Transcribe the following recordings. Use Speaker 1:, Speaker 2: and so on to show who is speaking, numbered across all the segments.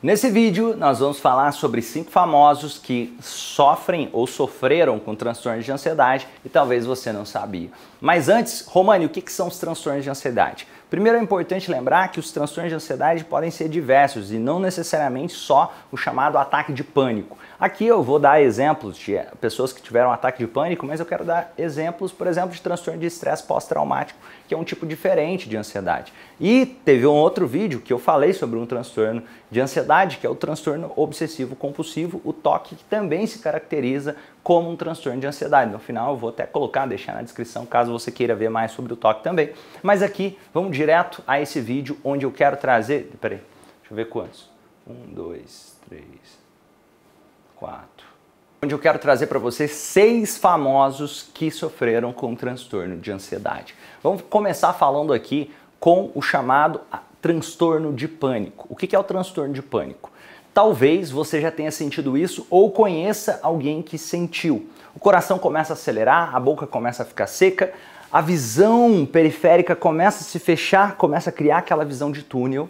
Speaker 1: Nesse vídeo, nós vamos falar sobre cinco famosos que sofrem ou sofreram com transtornos de ansiedade e talvez você não sabia. Mas antes, Romani, o que, que são os transtornos de ansiedade? Primeiro é importante lembrar que os transtornos de ansiedade podem ser diversos e não necessariamente só o chamado ataque de pânico. Aqui eu vou dar exemplos de eh, pessoas que tiveram ataque de pânico, mas eu quero dar exemplos, por exemplo, de transtorno de estresse pós-traumático, que é um tipo diferente de ansiedade. E teve um outro vídeo que eu falei sobre um transtorno de ansiedade, que é o transtorno obsessivo compulsivo, o TOC, que também se caracteriza como um transtorno de ansiedade. No final eu vou até colocar, deixar na descrição caso você queira ver mais sobre o toque também. Mas aqui vamos direto a esse vídeo onde eu quero trazer. Peraí, deixa eu ver quantos. Um, dois, três, quatro. Onde eu quero trazer para você seis famosos que sofreram com transtorno de ansiedade. Vamos começar falando aqui com o chamado ah, transtorno de pânico. O que é o transtorno de pânico? Talvez você já tenha sentido isso ou conheça alguém que sentiu. O coração começa a acelerar, a boca começa a ficar seca, a visão periférica começa a se fechar, começa a criar aquela visão de túnel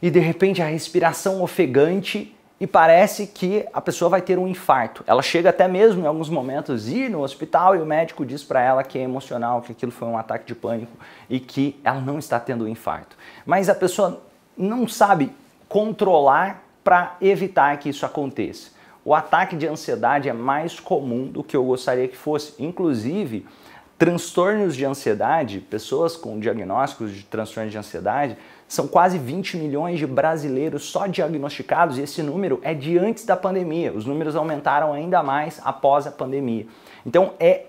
Speaker 1: e de repente a respiração ofegante e parece que a pessoa vai ter um infarto. Ela chega até mesmo em alguns momentos ir no hospital e o médico diz para ela que é emocional, que aquilo foi um ataque de pânico e que ela não está tendo um infarto. Mas a pessoa não sabe controlar para evitar que isso aconteça. O ataque de ansiedade é mais comum do que eu gostaria que fosse. Inclusive, transtornos de ansiedade, pessoas com diagnósticos de transtornos de ansiedade, são quase 20 milhões de brasileiros só diagnosticados e esse número é de antes da pandemia. Os números aumentaram ainda mais após a pandemia. Então, é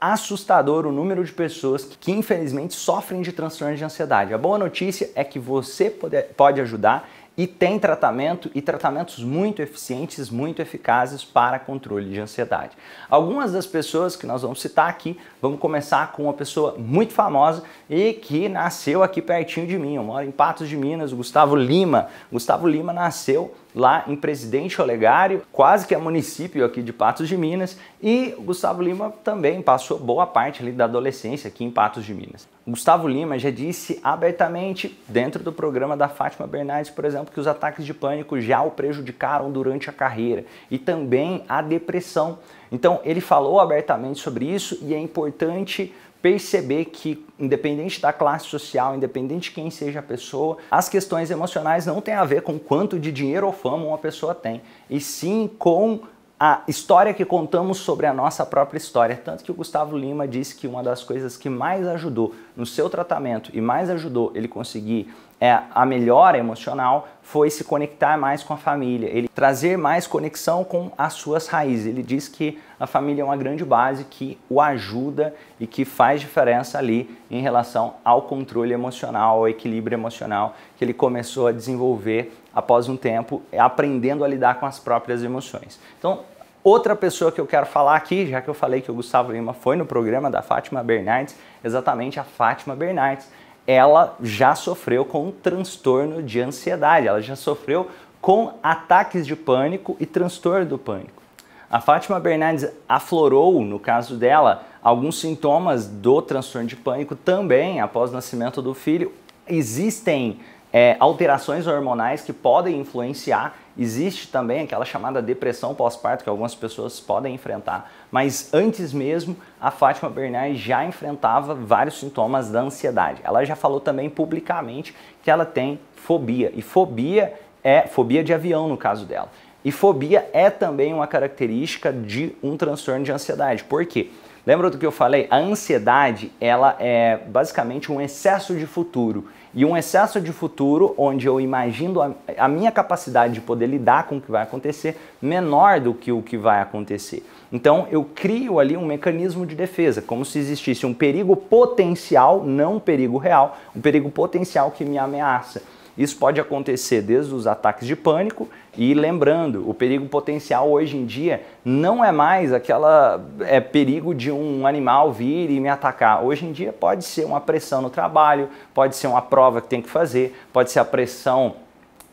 Speaker 1: assustador o número de pessoas que infelizmente sofrem de transtornos de ansiedade. A boa notícia é que você pode ajudar e tem tratamento e tratamentos muito eficientes, muito eficazes para controle de ansiedade. Algumas das pessoas que nós vamos citar aqui, vamos começar com uma pessoa muito famosa e que nasceu aqui pertinho de mim. Eu moro em Patos de Minas, Gustavo Lima. Gustavo Lima nasceu lá em Presidente Olegário, quase que é município aqui de Patos de Minas, e o Gustavo Lima também passou boa parte ali da adolescência aqui em Patos de Minas. Gustavo Lima já disse abertamente dentro do programa da Fátima Bernardes, por exemplo, que os ataques de pânico já o prejudicaram durante a carreira e também a depressão. Então ele falou abertamente sobre isso e é importante perceber que, independente da classe social, independente de quem seja a pessoa, as questões emocionais não têm a ver com quanto de dinheiro ou fama uma pessoa tem, e sim com a história que contamos sobre a nossa própria história. Tanto que o Gustavo Lima disse que uma das coisas que mais ajudou no seu tratamento e mais ajudou ele conseguir é, a melhora emocional foi se conectar mais com a família, ele trazer mais conexão com as suas raízes. Ele diz que a família é uma grande base que o ajuda e que faz diferença ali em relação ao controle emocional, ao equilíbrio emocional que ele começou a desenvolver após um tempo, aprendendo a lidar com as próprias emoções. Então, Outra pessoa que eu quero falar aqui, já que eu falei que o Gustavo Lima foi no programa da Fátima Bernardes, exatamente a Fátima Bernardes, ela já sofreu com um transtorno de ansiedade, ela já sofreu com ataques de pânico e transtorno do pânico. A Fátima Bernardes aflorou, no caso dela, alguns sintomas do transtorno de pânico também após o nascimento do filho. Existem é, alterações hormonais que podem influenciar. Existe também aquela chamada depressão pós-parto que algumas pessoas podem enfrentar. Mas antes mesmo, a Fátima Bernard já enfrentava vários sintomas da ansiedade. Ela já falou também publicamente que ela tem fobia. E fobia é fobia de avião no caso dela. E fobia é também uma característica de um transtorno de ansiedade. Por quê? Lembra do que eu falei? A ansiedade, ela é basicamente um excesso de futuro. E um excesso de futuro onde eu imagino a, a minha capacidade de poder lidar com o que vai acontecer menor do que o que vai acontecer. Então eu crio ali um mecanismo de defesa, como se existisse um perigo potencial, não um perigo real, um perigo potencial que me ameaça. Isso pode acontecer desde os ataques de pânico e lembrando, o perigo potencial hoje em dia não é mais aquela é perigo de um animal vir e me atacar. Hoje em dia pode ser uma pressão no trabalho, pode ser uma prova que tem que fazer, pode ser a pressão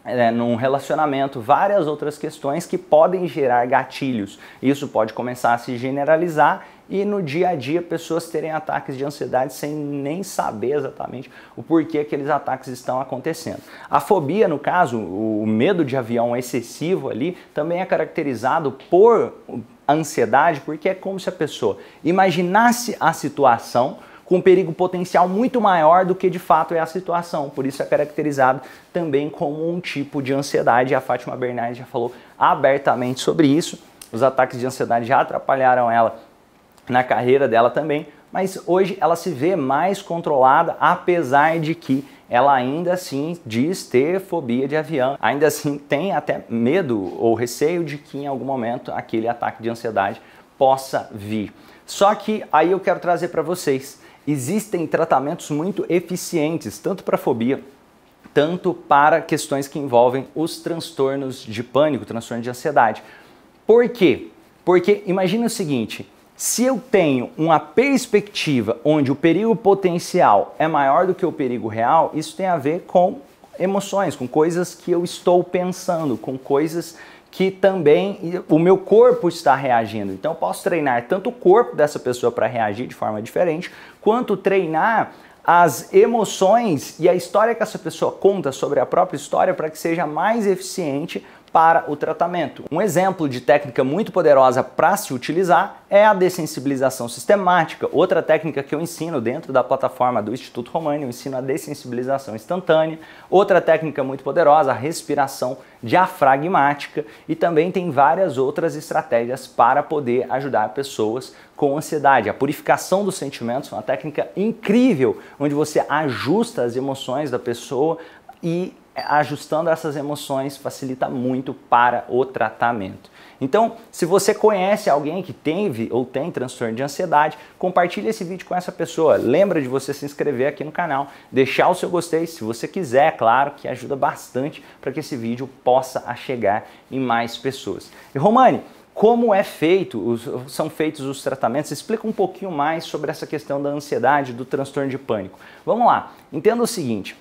Speaker 1: é, num relacionamento, várias outras questões que podem gerar gatilhos. Isso pode começar a se generalizar e no dia a dia pessoas terem ataques de ansiedade sem nem saber exatamente o porquê aqueles ataques estão acontecendo. A fobia, no caso, o medo de avião excessivo ali, também é caracterizado por ansiedade, porque é como se a pessoa imaginasse a situação com perigo potencial muito maior do que de fato é a situação. Por isso é caracterizado também como um tipo de ansiedade. A Fátima Bernardes já falou abertamente sobre isso. Os ataques de ansiedade já atrapalharam ela na carreira dela também, mas hoje ela se vê mais controlada, apesar de que ela ainda assim diz ter fobia de avião, ainda assim tem até medo ou receio de que em algum momento aquele ataque de ansiedade possa vir. Só que aí eu quero trazer para vocês existem tratamentos muito eficientes, tanto para fobia tanto para questões que envolvem os transtornos de pânico, transtorno de ansiedade. Por quê? Porque imagine o seguinte, se eu tenho uma perspectiva onde o perigo potencial é maior do que o perigo real, isso tem a ver com emoções, com coisas que eu estou pensando, com coisas que também o meu corpo está reagindo. Então eu posso treinar tanto o corpo dessa pessoa para reagir de forma diferente, quanto treinar as emoções e a história que essa pessoa conta sobre a própria história para que seja mais eficiente para o tratamento. Um exemplo de técnica muito poderosa para se utilizar é a dessensibilização sistemática, outra técnica que eu ensino dentro da plataforma do Instituto Romani, eu ensino a dessensibilização instantânea, outra técnica muito poderosa, a respiração diafragmática e também tem várias outras estratégias para poder ajudar pessoas com ansiedade. A purificação dos sentimentos é uma técnica incrível, onde você ajusta as emoções da pessoa e ajustando essas emoções facilita muito para o tratamento. Então, se você conhece alguém que teve ou tem transtorno de ansiedade, compartilhe esse vídeo com essa pessoa. Lembra de você se inscrever aqui no canal, deixar o seu gostei, se você quiser, claro, que ajuda bastante para que esse vídeo possa chegar em mais pessoas. E Romani, como é feito, os, são feitos os tratamentos. Explica um pouquinho mais sobre essa questão da ansiedade, do transtorno de pânico. Vamos lá. Entenda o seguinte: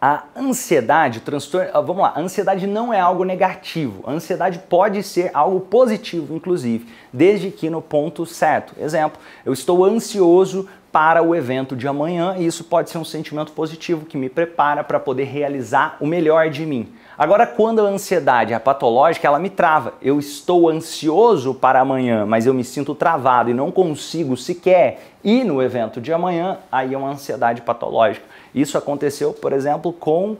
Speaker 1: a ansiedade, transtorno, ah, vamos lá, a ansiedade não é algo negativo. A ansiedade pode ser algo positivo, inclusive, desde que no ponto certo. Exemplo, eu estou ansioso para o evento de amanhã e isso pode ser um sentimento positivo que me prepara para poder realizar o melhor de mim. Agora, quando a ansiedade é patológica, ela me trava. Eu estou ansioso para amanhã, mas eu me sinto travado e não consigo sequer ir no evento de amanhã, aí é uma ansiedade patológica. Isso aconteceu, por exemplo, com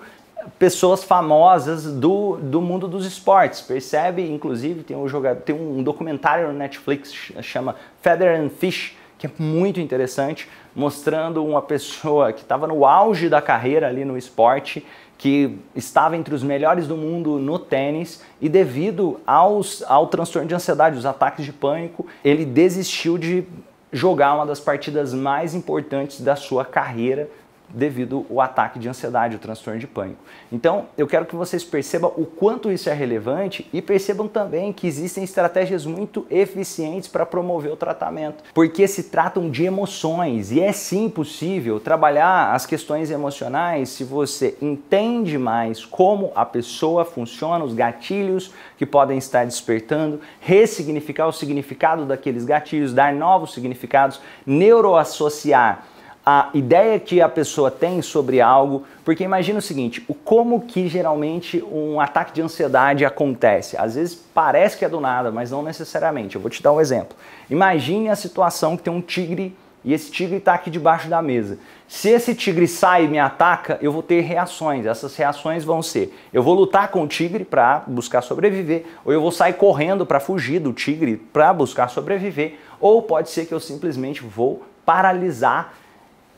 Speaker 1: pessoas famosas do, do mundo dos esportes. Percebe? Inclusive, tem um, jogador, tem um documentário no Netflix chama Feather and Fish, que é muito interessante, mostrando uma pessoa que estava no auge da carreira ali no esporte, que estava entre os melhores do mundo no tênis e devido aos, ao transtorno de ansiedade, os ataques de pânico, ele desistiu de jogar uma das partidas mais importantes da sua carreira devido ao ataque de ansiedade, o transtorno de pânico. Então, eu quero que vocês percebam o quanto isso é relevante e percebam também que existem estratégias muito eficientes para promover o tratamento, porque se tratam de emoções e é sim possível trabalhar as questões emocionais se você entende mais como a pessoa funciona, os gatilhos que podem estar despertando, ressignificar o significado daqueles gatilhos, dar novos significados, neuroassociar a ideia que a pessoa tem sobre algo, porque imagina o seguinte, o como que geralmente um ataque de ansiedade acontece. Às vezes parece que é do nada, mas não necessariamente. Eu vou te dar um exemplo. Imagine a situação que tem um tigre e esse tigre está aqui debaixo da mesa. Se esse tigre sai e me ataca, eu vou ter reações. Essas reações vão ser: eu vou lutar com o tigre para buscar sobreviver, ou eu vou sair correndo para fugir do tigre para buscar sobreviver, ou pode ser que eu simplesmente vou paralisar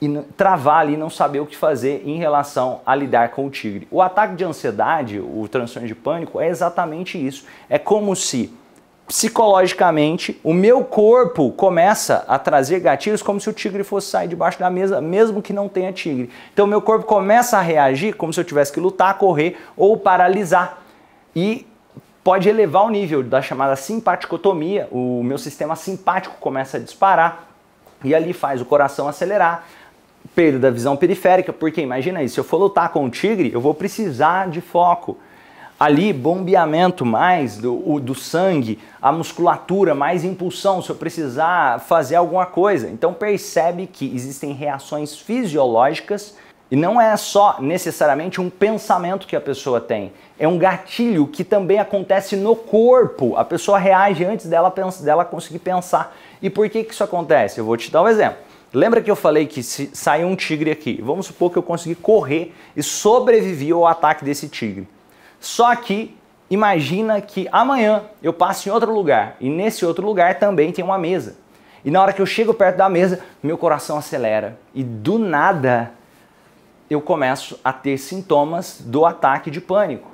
Speaker 1: e travar ali, não saber o que fazer em relação a lidar com o tigre. O ataque de ansiedade, o transtorno de pânico, é exatamente isso. É como se psicologicamente o meu corpo começa a trazer gatilhos como se o tigre fosse sair debaixo da mesa, mesmo que não tenha tigre. Então meu corpo começa a reagir como se eu tivesse que lutar, correr ou paralisar. E pode elevar o nível da chamada simpaticotomia, o meu sistema simpático começa a disparar e ali faz o coração acelerar, perda da visão periférica, porque imagina aí, se eu for lutar com o tigre, eu vou precisar de foco. Ali, bombeamento mais do, do sangue, a musculatura, mais impulsão, se eu precisar fazer alguma coisa. Então percebe que existem reações fisiológicas e não é só necessariamente um pensamento que a pessoa tem, é um gatilho que também acontece no corpo. A pessoa reage antes dela, dela conseguir pensar. E por que, que isso acontece? Eu vou te dar um exemplo. Lembra que eu falei que se sair um tigre aqui, vamos supor que eu consegui correr e sobrevivi ao ataque desse tigre. Só que imagina que amanhã eu passo em outro lugar e nesse outro lugar também tem uma mesa. E na hora que eu chego perto da mesa, meu coração acelera e do nada eu começo a ter sintomas do ataque de pânico.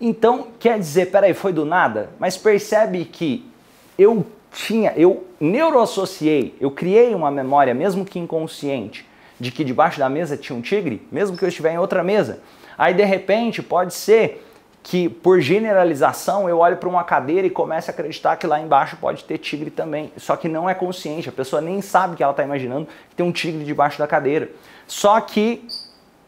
Speaker 1: Então, quer dizer, peraí, foi do nada? Mas percebe que eu tinha, eu neuroassociei, eu criei uma memória, mesmo que inconsciente, de que debaixo da mesa tinha um tigre, mesmo que eu estiver em outra mesa. Aí de repente pode ser que por generalização eu olhe para uma cadeira e comece a acreditar que lá embaixo pode ter tigre também. Só que não é consciente, a pessoa nem sabe que ela está imaginando que tem um tigre debaixo da cadeira. Só que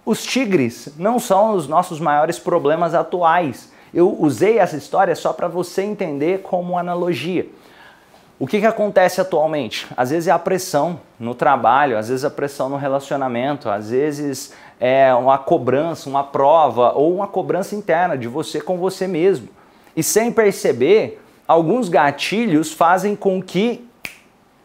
Speaker 1: os tigres não são os nossos maiores problemas atuais. Eu usei essa história só para você entender como analogia. O que, que acontece atualmente? Às vezes é a pressão no trabalho, às vezes é a pressão no relacionamento, às vezes é uma cobrança, uma prova ou uma cobrança interna de você com você mesmo. E sem perceber, alguns gatilhos fazem com que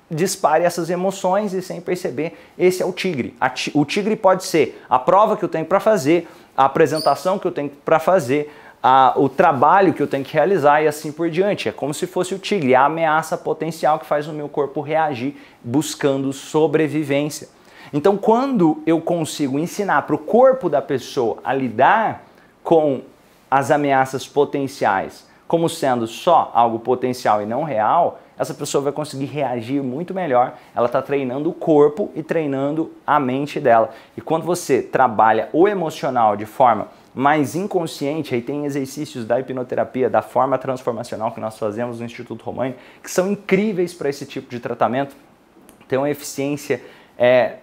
Speaker 1: dispare essas emoções e sem perceber, esse é o tigre. O tigre pode ser a prova que eu tenho para fazer, a apresentação que eu tenho para fazer, a, o trabalho que eu tenho que realizar e assim por diante. É como se fosse o tigre, a ameaça potencial que faz o meu corpo reagir buscando sobrevivência. Então, quando eu consigo ensinar para o corpo da pessoa a lidar com as ameaças potenciais como sendo só algo potencial e não real, essa pessoa vai conseguir reagir muito melhor. Ela está treinando o corpo e treinando a mente dela. E quando você trabalha o emocional de forma mais inconsciente, aí tem exercícios da hipnoterapia, da forma transformacional que nós fazemos no Instituto Romani, que são incríveis para esse tipo de tratamento, tem uma eficiência é,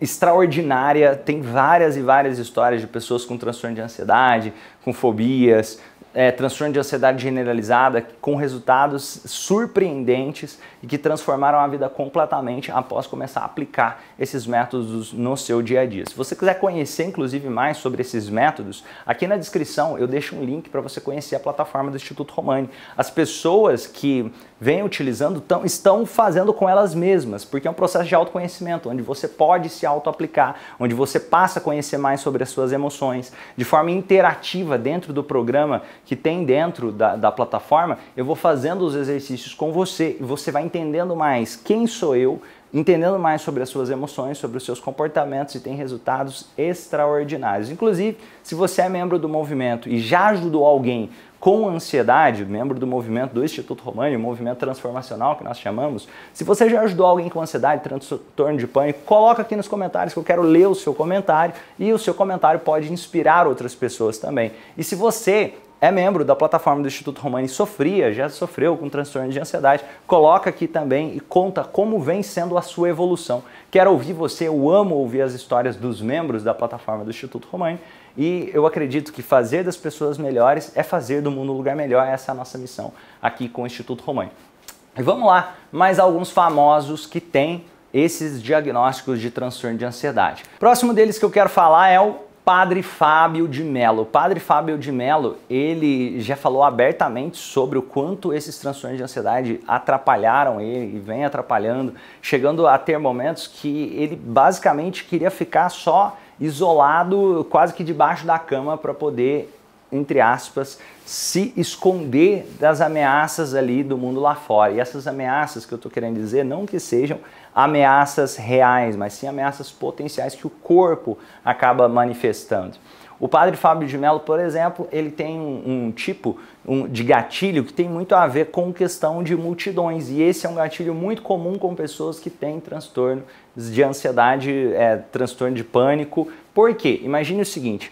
Speaker 1: extraordinária, tem várias e várias histórias de pessoas com transtorno de ansiedade, com fobias, é, transtorno de ansiedade generalizada com resultados surpreendentes e que transformaram a vida completamente após começar a aplicar esses métodos no seu dia a dia. Se você quiser conhecer, inclusive, mais sobre esses métodos, aqui na descrição eu deixo um link para você conhecer a plataforma do Instituto Romani. As pessoas que vêm utilizando tão, estão fazendo com elas mesmas, porque é um processo de autoconhecimento, onde você pode se auto-aplicar, onde você passa a conhecer mais sobre as suas emoções. De forma interativa, dentro do programa que tem dentro da, da plataforma, eu vou fazendo os exercícios com você e você vai entendendo mais quem sou eu, entendendo mais sobre as suas emoções, sobre os seus comportamentos e tem resultados extraordinários. Inclusive, se você é membro do movimento e já ajudou alguém com ansiedade, membro do movimento do Instituto Romani, o movimento transformacional que nós chamamos. Se você já ajudou alguém com ansiedade, transtorno de pânico, coloca aqui nos comentários que eu quero ler o seu comentário e o seu comentário pode inspirar outras pessoas também. E se você é membro da plataforma do Instituto Romani sofria, já sofreu com transtorno de ansiedade, coloca aqui também e conta como vem sendo a sua evolução. Quero ouvir você, eu amo ouvir as histórias dos membros da plataforma do Instituto Romani e eu acredito que fazer das pessoas melhores é fazer do mundo um lugar melhor, essa é a nossa missão aqui com o Instituto Romani. E vamos lá, mais alguns famosos que têm esses diagnósticos de transtorno de ansiedade. Próximo deles que eu quero falar é o Padre Fábio de Mello. O padre Fábio de Mello, ele já falou abertamente sobre o quanto esses transtornos de ansiedade atrapalharam ele e vem atrapalhando, chegando a ter momentos que ele basicamente queria ficar só isolado, quase que debaixo da cama para poder entre aspas, se esconder das ameaças ali do mundo lá fora. E essas ameaças que eu estou querendo dizer, não que sejam ameaças reais, mas sim ameaças potenciais que o corpo acaba manifestando. O padre Fábio de Mello, por exemplo, ele tem um, um tipo um, de gatilho que tem muito a ver com questão de multidões. E esse é um gatilho muito comum com pessoas que têm transtorno de ansiedade, é, transtorno de pânico. Por quê? Imagine o seguinte: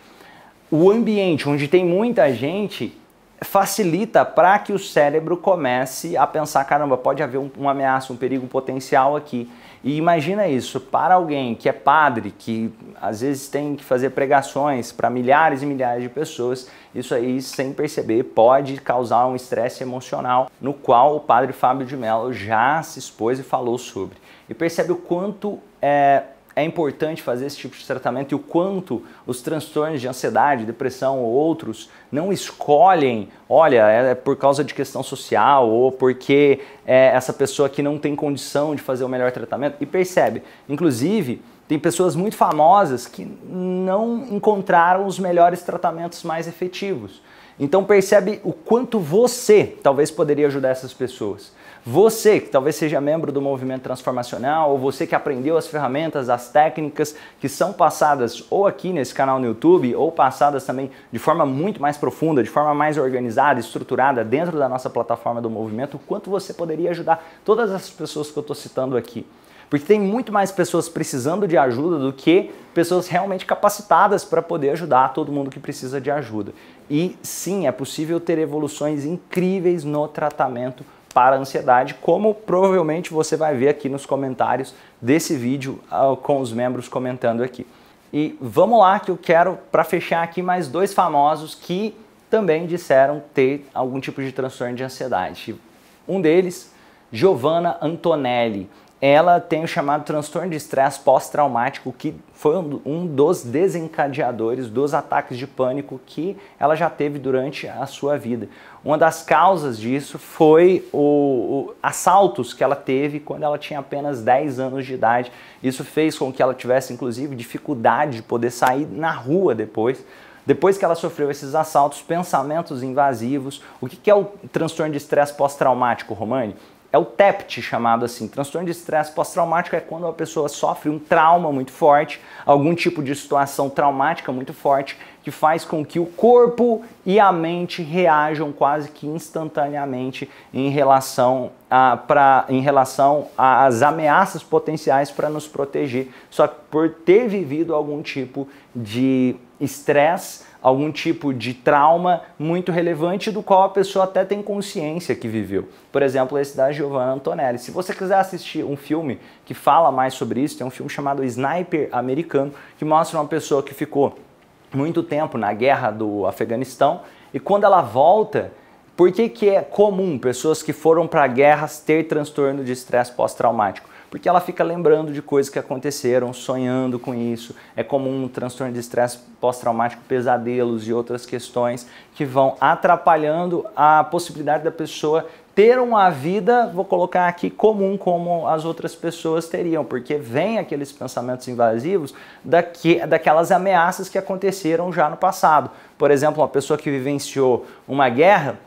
Speaker 1: o ambiente onde tem muita gente facilita para que o cérebro comece a pensar, caramba, pode haver um, uma ameaça, um perigo potencial aqui. E imagina isso, para alguém que é padre, que às vezes tem que fazer pregações para milhares e milhares de pessoas, isso aí, sem perceber, pode causar um estresse emocional, no qual o padre Fábio de Mello já se expôs e falou sobre. E percebe o quanto é, é importante fazer esse tipo de tratamento e o quanto os transtornos de ansiedade, depressão ou outros não escolhem, olha, é, é por causa de questão social ou porque é, essa pessoa que não tem condição de fazer o melhor tratamento. E percebe, inclusive, tem pessoas muito famosas que não encontraram os melhores tratamentos mais efetivos. Então percebe o quanto você talvez poderia ajudar essas pessoas. Você que talvez seja membro do movimento transformacional, ou você que aprendeu as ferramentas, as técnicas que são passadas ou aqui nesse canal no YouTube, ou passadas também de forma muito mais profunda, de forma mais organizada, estruturada dentro da nossa plataforma do movimento, quanto você poderia ajudar todas as pessoas que eu estou citando aqui. Porque tem muito mais pessoas precisando de ajuda do que pessoas realmente capacitadas para poder ajudar todo mundo que precisa de ajuda. E sim, é possível ter evoluções incríveis no tratamento para a ansiedade, como provavelmente você vai ver aqui nos comentários desse vídeo ah, com os membros comentando aqui. E vamos lá que eu quero para fechar aqui mais dois famosos que também disseram ter algum tipo de transtorno de ansiedade. Um deles, Giovanna Antonelli ela tem o chamado transtorno de estresse pós-traumático, que foi um dos desencadeadores dos ataques de pânico que ela já teve durante a sua vida. Uma das causas disso foi o, o, assaltos que ela teve quando ela tinha apenas 10 anos de idade. Isso fez com que ela tivesse, inclusive, dificuldade de poder sair na rua depois. Depois que ela sofreu esses assaltos, pensamentos invasivos. O que, que é o transtorno de estresse pós-traumático, Romani? É o TEPT chamado assim. Transtorno de estresse pós-traumático é quando a pessoa sofre um trauma muito forte, algum tipo de situação traumática muito forte, que faz com que o corpo e a mente reajam quase que instantaneamente em relação a, pra, em relação às ameaças potenciais para nos proteger, só por ter vivido algum tipo de estresse, algum tipo de trauma muito relevante do qual a pessoa até tem consciência que viveu. Por exemplo, esse da Giovanna Antonelli. Se você quiser assistir um filme que fala mais sobre isso, tem um filme chamado Sniper Americano, que mostra uma pessoa que ficou muito tempo na guerra do Afeganistão e quando ela volta, por que, que é comum pessoas que foram para guerras ter transtorno de estresse pós-traumático? porque ela fica lembrando de coisas que aconteceram, sonhando com isso. É comum um transtorno de estresse pós-traumático, pesadelos e outras questões que vão atrapalhando a possibilidade da pessoa ter uma vida, vou colocar aqui, comum como as outras pessoas teriam, porque vem aqueles pensamentos invasivos daqui, daquelas ameaças que aconteceram já no passado. Por exemplo, uma pessoa que vivenciou uma guerra,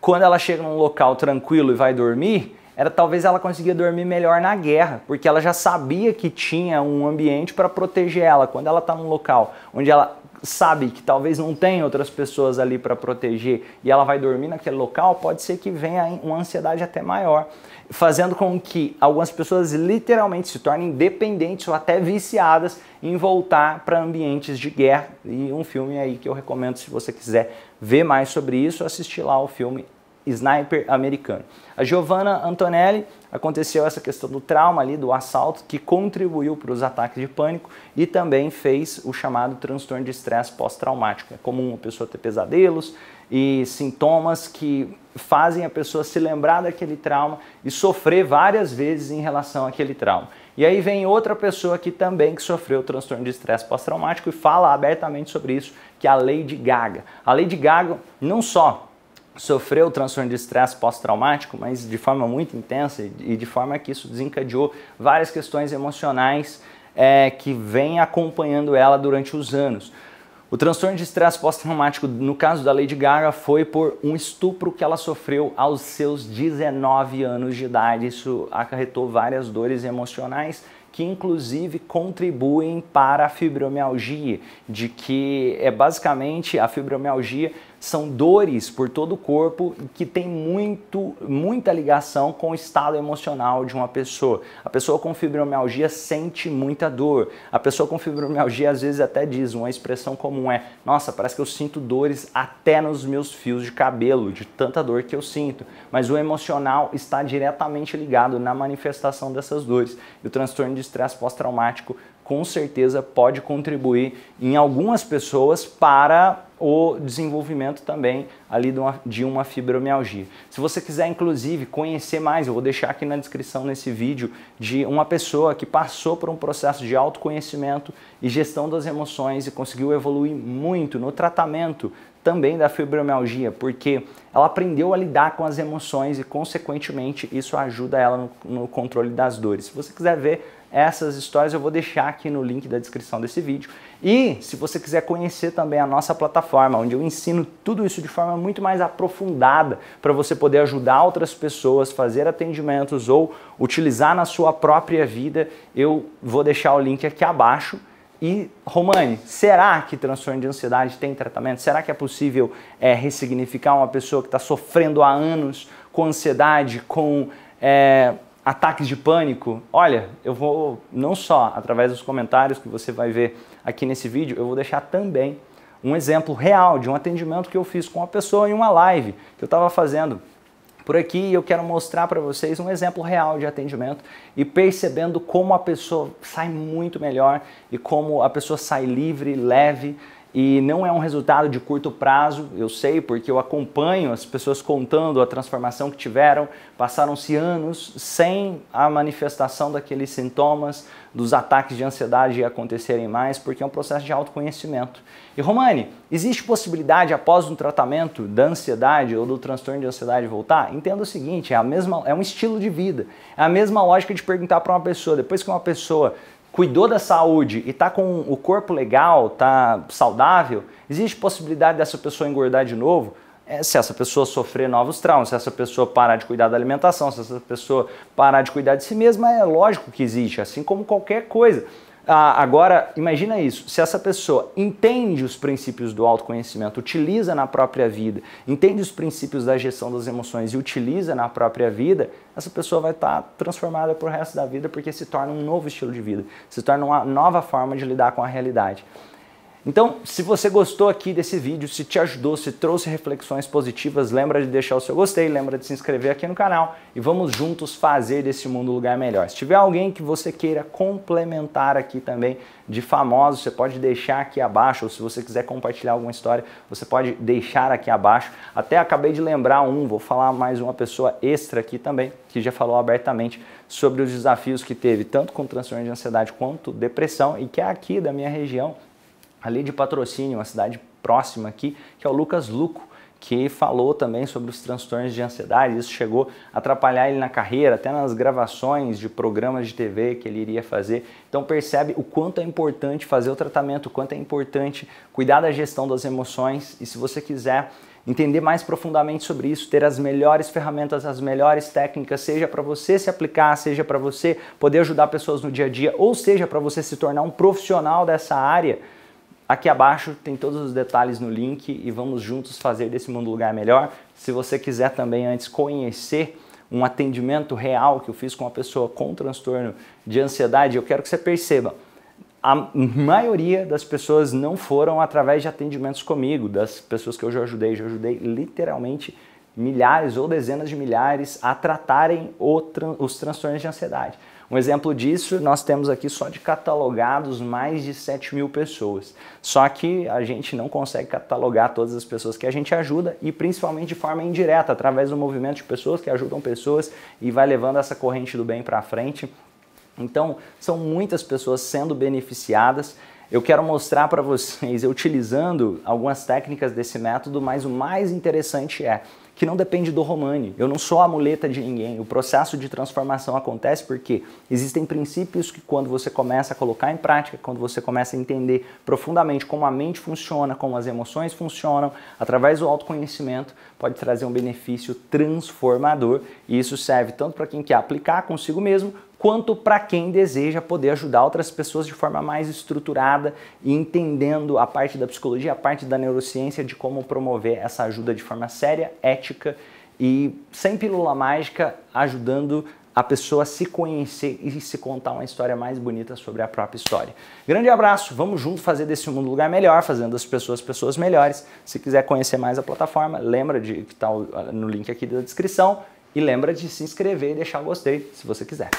Speaker 1: quando ela chega num local tranquilo e vai dormir, era talvez ela conseguia dormir melhor na guerra, porque ela já sabia que tinha um ambiente para proteger ela. Quando ela está num local onde ela sabe que talvez não tem outras pessoas ali para proteger e ela vai dormir naquele local, pode ser que venha uma ansiedade até maior, fazendo com que algumas pessoas literalmente se tornem dependentes ou até viciadas em voltar para ambientes de guerra. E um filme aí que eu recomendo se você quiser ver mais sobre isso, assistir lá o filme sniper americano. A Giovanna Antonelli aconteceu essa questão do trauma ali, do assalto, que contribuiu para os ataques de pânico e também fez o chamado transtorno de estresse pós-traumático. É comum a pessoa ter pesadelos e sintomas que fazem a pessoa se lembrar daquele trauma e sofrer várias vezes em relação àquele trauma. E aí vem outra pessoa que também que sofreu transtorno de estresse pós-traumático e fala abertamente sobre isso, que é a Lady Gaga. A Lady Gaga não só sofreu transtorno de estresse pós-traumático, mas de forma muito intensa e de forma que isso desencadeou várias questões emocionais é, que vem acompanhando ela durante os anos. O transtorno de estresse pós-traumático, no caso da Lady Gaga, foi por um estupro que ela sofreu aos seus 19 anos de idade. Isso acarretou várias dores emocionais que inclusive contribuem para a fibromialgia, de que é basicamente a fibromialgia são dores por todo o corpo que tem muito, muita ligação com o estado emocional de uma pessoa. A pessoa com fibromialgia sente muita dor. A pessoa com fibromialgia às vezes até diz, uma expressão comum é: "Nossa, parece que eu sinto dores até nos meus fios de cabelo, de tanta dor que eu sinto". Mas o emocional está diretamente ligado na manifestação dessas dores. E o transtorno de estresse pós-traumático com certeza pode contribuir em algumas pessoas para o desenvolvimento também ali de uma, de uma fibromialgia. Se você quiser, inclusive, conhecer mais, eu vou deixar aqui na descrição nesse vídeo de uma pessoa que passou por um processo de autoconhecimento e gestão das emoções e conseguiu evoluir muito no tratamento também da fibromialgia, porque ela aprendeu a lidar com as emoções e, consequentemente, isso ajuda ela no, no controle das dores. Se você quiser ver essas histórias, eu vou deixar aqui no link da descrição desse vídeo. E se você quiser conhecer também a nossa plataforma, onde eu ensino tudo isso de forma muito mais aprofundada para você poder ajudar outras pessoas, fazer atendimentos ou utilizar na sua própria vida, eu vou deixar o link aqui abaixo. E, Romani, será que transtorno de ansiedade tem tratamento? Será que é possível é, ressignificar uma pessoa que está sofrendo há anos com ansiedade, com é, ataques de pânico? Olha, eu vou, não só através dos comentários que você vai ver aqui nesse vídeo, eu vou deixar também um exemplo real de um atendimento que eu fiz com uma pessoa em uma live que eu estava fazendo por aqui e eu quero mostrar para vocês um exemplo real de atendimento e percebendo como a pessoa sai muito melhor e como a pessoa sai livre, leve e não é um resultado de curto prazo, eu sei, porque eu acompanho as pessoas contando a transformação que tiveram. Passaram-se anos sem a manifestação daqueles sintomas, dos ataques de ansiedade acontecerem mais, porque é um processo de autoconhecimento. E Romani, existe possibilidade após um tratamento da ansiedade ou do transtorno de ansiedade voltar? Entenda o seguinte, é a mesma, é um estilo de vida. É a mesma lógica de perguntar para uma pessoa, depois que uma pessoa cuidou da saúde e está com o corpo legal, está saudável, existe possibilidade dessa pessoa engordar de novo? É, se essa pessoa sofrer novos traumas, se essa pessoa parar de cuidar da alimentação, se essa pessoa parar de cuidar de si mesma, é lógico que existe, assim como qualquer coisa. Ah, agora, imagina isso, se essa pessoa entende os princípios do autoconhecimento, utiliza na própria vida, entende os princípios da gestão das emoções e utiliza na própria vida, essa pessoa vai estar tá transformada para o resto da vida porque se torna um novo estilo de vida, se torna uma nova forma de lidar com a realidade. Então, se você gostou aqui desse vídeo, se te ajudou, se trouxe reflexões positivas, lembra de deixar o seu gostei, lembra de se inscrever aqui no canal e vamos juntos fazer desse mundo um lugar melhor. Se tiver alguém que você queira complementar aqui também de famoso, você pode deixar aqui abaixo, ou se você quiser compartilhar alguma história, você pode deixar aqui abaixo. Até acabei de lembrar um, vou falar mais uma pessoa extra aqui também, que já falou abertamente sobre os desafios que teve tanto com transtorno de ansiedade quanto depressão e que é aqui da minha região, ali de patrocínio, uma cidade próxima aqui, que é o Lucas Luco, que falou também sobre os transtornos de ansiedade. Isso chegou a atrapalhar ele na carreira, até nas gravações de programas de TV que ele iria fazer. Então percebe o quanto é importante fazer o tratamento, o quanto é importante cuidar da gestão das emoções. E se você quiser entender mais profundamente sobre isso, ter as melhores ferramentas, as melhores técnicas, seja para você se aplicar, seja para você poder ajudar pessoas no dia a dia, ou seja para você se tornar um profissional dessa área Aqui abaixo tem todos os detalhes no link e vamos juntos fazer desse mundo um lugar melhor. Se você quiser também antes conhecer um atendimento real que eu fiz com uma pessoa com transtorno de ansiedade, eu quero que você perceba. A maioria das pessoas não foram através de atendimentos comigo, das pessoas que eu já ajudei. Já ajudei literalmente milhares ou dezenas de milhares a tratarem os transtornos de ansiedade. Um exemplo disso, nós temos aqui só de catalogados mais de 7 mil pessoas. Só que a gente não consegue catalogar todas as pessoas que a gente ajuda e principalmente de forma indireta, através do movimento de pessoas que ajudam pessoas e vai levando essa corrente do bem para frente. Então, são muitas pessoas sendo beneficiadas. Eu quero mostrar para vocês, utilizando algumas técnicas desse método, mas o mais interessante é que não depende do Romani. Eu não sou a amuleta de ninguém. O processo de transformação acontece porque existem princípios que, quando você começa a colocar em prática, quando você começa a entender profundamente como a mente funciona, como as emoções funcionam, através do autoconhecimento, pode trazer um benefício transformador. E isso serve tanto para quem quer aplicar consigo mesmo, quanto para quem deseja poder ajudar outras pessoas de forma mais estruturada e entendendo a parte da psicologia, a parte da neurociência de como promover essa ajuda de forma séria, ética e sem pílula mágica, ajudando a pessoa a se conhecer e se contar uma história mais bonita sobre a própria história. Grande abraço, vamos junto fazer desse mundo um lugar melhor, fazendo as pessoas pessoas melhores. Se quiser conhecer mais a plataforma, lembra de que está no link aqui da descrição e lembra de se inscrever e deixar o gostei, se você quiser.